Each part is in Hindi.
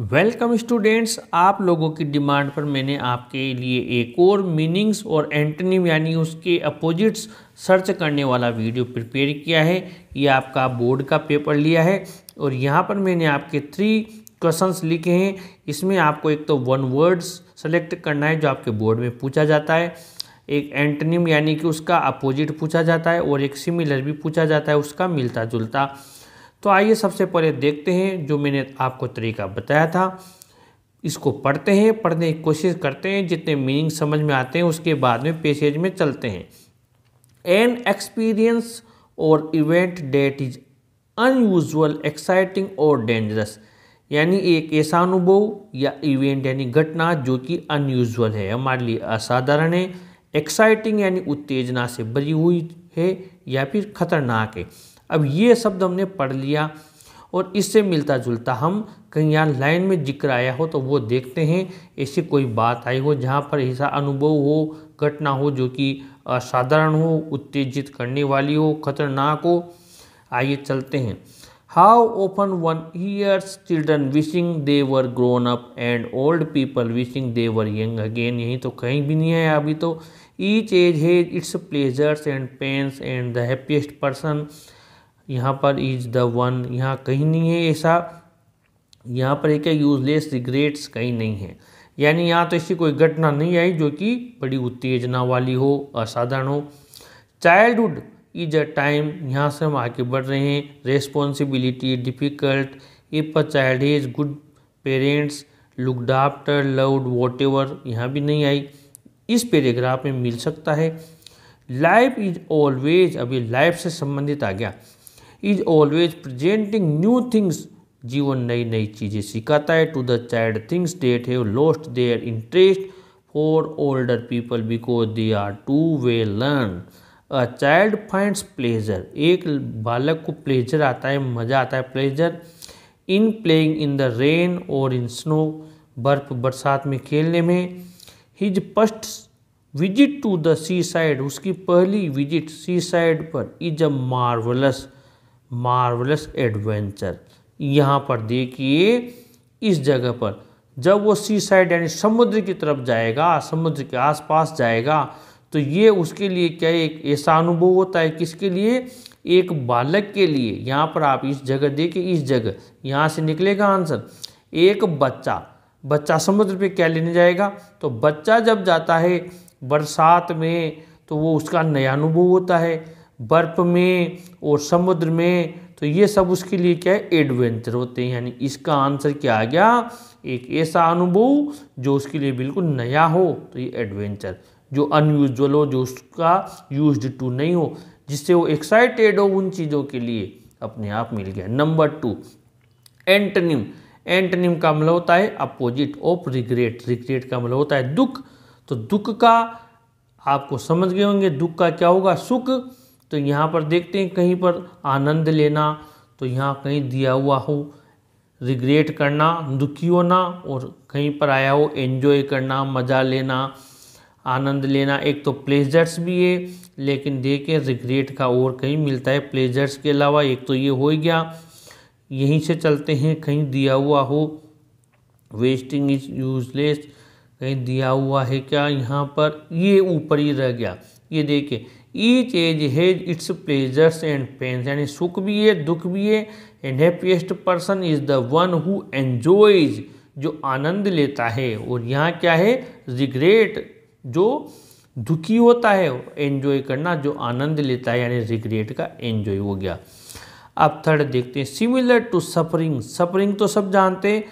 वेलकम स्टूडेंट्स आप लोगों की डिमांड पर मैंने आपके लिए एक और मीनिंग्स और एंटनिम यानी उसके अपोजिट्स सर्च करने वाला वीडियो प्रिपेयर किया है ये आपका बोर्ड का पेपर लिया है और यहाँ पर मैंने आपके थ्री क्वेश्चंस लिखे हैं इसमें आपको एक तो वन वर्ड्स सेलेक्ट करना है जो आपके बोर्ड में पूछा जाता है एक एंटनिम यानी कि उसका अपोजिट पूछा जाता है और एक सिमिलर भी पूछा जाता है उसका मिलता जुलता तो आइए सबसे पहले देखते हैं जो मैंने आपको तरीका बताया था इसको पढ़ते हैं पढ़ने की कोशिश करते हैं जितने मीनिंग समझ में आते हैं उसके बाद में पेसेज में चलते हैं एन एक्सपीरियंस और event that is unusual exciting और डेंजरस यानी एक ऐसा अनुभव या इवेंट यानी घटना जो कि अनयूजल है हमारे लिए असाधारण है एक्साइटिंग यानी उत्तेजना से भरी हुई है या फिर खतरनाक है अब ये शब्द हमने पढ़ लिया और इससे मिलता जुलता हम कहीं यहाँ लाइन में जिक्र आया हो तो वो देखते हैं ऐसी कोई बात आई हो जहाँ पर ऐसा अनुभव हो घटना हो जो कि असाधारण हो उत्तेजित करने वाली हो खतरनाक हो आइए चलते हैं how often one hears children wishing they were grown up and old people wishing they were young again यही तो कहीं भी नहीं है अभी तो each age has its pleasures and pains and the happiest person यहाँ पर इज द वन यहाँ कहीं नहीं है ऐसा यहाँ पर एक है यूजलेस रिग्रेट्स कहीं नहीं है यानी यहाँ तो ऐसी कोई घटना नहीं आई जो कि बड़ी उत्तेजना वाली हो असाधारण हो चाइल्डहुड इज अ टाइम यहाँ से हम आगे बढ़ रहे हैं responsibility difficult if a child is good parents looked after loved whatever यहाँ भी नहीं आई इस पैराग्राफ में मिल सकता है लाइफ इज ऑलवेज अभी लाइफ से संबंधित आ गया is always presenting new things जीवन नई नई चीज़ें सिखाता है to the child things that have lost their interest for older people because they are to way learn a child finds pleasure एक बालक को प्लेजर आता है मज़ा आता है pleasure in playing in the rain और इन स्नो बर्फ बरसात में खेलने में his first visit to the seaside उसकी पहली विजिट सी साइड पर is a marvellous marvellous adventure यहाँ पर देखिए इस जगह पर जब वो सी साइड यानी समुद्र की तरफ जाएगा समुद्र के आसपास जाएगा तो ये उसके लिए क्या एक ऐसा अनुभव होता है किसके लिए एक बालक के लिए यहाँ पर आप इस जगह देखिए इस जगह यहाँ से निकलेगा आंसर एक बच्चा बच्चा समुद्र पे क्या लेने जाएगा तो बच्चा जब जाता है बरसात में तो वो उसका नया अनुभव होता है बर्फ़ में और समुद्र में तो ये सब उसके लिए क्या है एडवेंचर होते हैं यानी इसका आंसर क्या आ गया एक ऐसा अनुभव जो उसके लिए बिल्कुल नया हो तो ये एडवेंचर जो अनयूजल हो जो उसका यूज टू नहीं हो जिससे वो एक्साइटेड हो उन चीज़ों के लिए अपने आप मिल गया नंबर टू एंटनिम एंटनिम का मतलब होता है अपोजिट ऑफ रिग्रेट रिग्रेट का मतलब होता है दुख तो दुख का आपको समझ गए होंगे दुख का क्या होगा सुख तो यहाँ पर देखते हैं कहीं पर आनंद लेना तो यहाँ कहीं दिया हुआ हो रिग्रेट करना दुखी होना और कहीं पर आया हो एंजॉय करना मज़ा लेना आनंद लेना एक तो प्लेजर्स भी है लेकिन देखें रिग्रेट का और कहीं मिलता है प्लेजर्स के अलावा एक तो ये हो गया यहीं से चलते हैं कहीं दिया हुआ हो वेस्टिंग इज यूजलेस कहीं दिया हुआ है क्या यहाँ पर ये ऊपर ही रह गया ये देखिए each age has its pleasures and pains यानी सुख भी है दुख भी है and happiest person is the one who enjoys जो आनंद लेता है और यहाँ क्या है रिग्रेट जो दुखी होता है एन्जॉय करना जो आनंद लेता है यानी रिग्रेट का एंजॉय हो गया अब थर्ड देखते हैं सिमिलर टू सफरिंग सफरिंग तो सब जानते हैं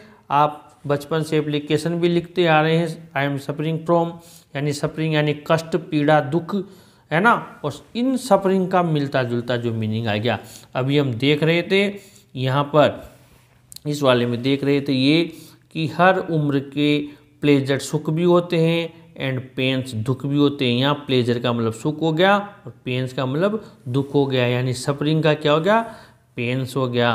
आप बचपन से एप्लीकेशन भी लिखते आ रहे हैं आई एम सफरिंग फ्रॉम यानी सफरिंग यानी कष्ट पीड़ा दुख है ना और इन सफरिंग का मिलता जुलता जो मीनिंग आ गया अभी हम देख रहे थे यहाँ पर इस वाले में देख रहे थे ये कि हर उम्र के प्लेजर सुख भी होते हैं एंड पेंस दुख भी होते हैं यहाँ प्लेजर का मतलब सुख हो गया और पेंस का मतलब दुख हो गया यानी सफरिंग का क्या हो गया पेंस हो गया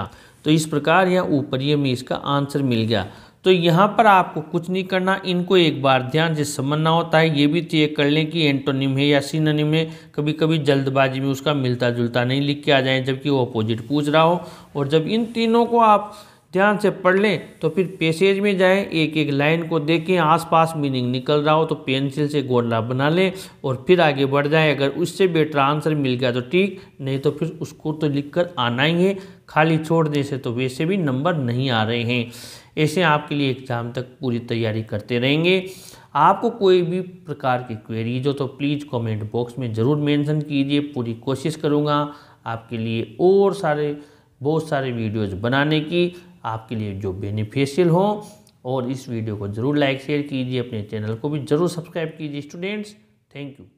तो इस प्रकार यहाँ ऊपरी में इसका आंसर मिल गया तो यहाँ पर आपको कुछ नहीं करना इनको एक बार ध्यान से समझना होता है ये भी चेक तो कर लें कि एंटोनिम है या सीनोनिम है कभी कभी जल्दबाजी में उसका मिलता जुलता नहीं लिख के आ जाए जबकि वो अपोजिट पूछ रहा हो और जब इन तीनों को आप ध्यान से पढ़ लें तो फिर पेसेज में जाएं एक एक लाइन को देखें आसपास मीनिंग निकल रहा हो तो पेंसिल से गोला बना लें और फिर आगे बढ़ जाएं अगर उससे बेटर आंसर मिल गया तो ठीक नहीं तो फिर उसको तो लिखकर आना ही है खाली छोड़ने से तो वैसे भी नंबर नहीं आ रहे हैं ऐसे आपके लिए एग्ज़ाम तक पूरी तैयारी करते रहेंगे आपको कोई भी प्रकार की क्वेरीज हो तो प्लीज़ कॉमेंट बॉक्स में ज़रूर मैंशन कीजिए पूरी कोशिश करूँगा आपके लिए और सारे बहुत सारे वीडियोज़ बनाने की आपके लिए जो बेनिफिशियल हो और इस वीडियो को ज़रूर लाइक शेयर कीजिए अपने चैनल को भी ज़रूर सब्सक्राइब कीजिए स्टूडेंट्स थैंक यू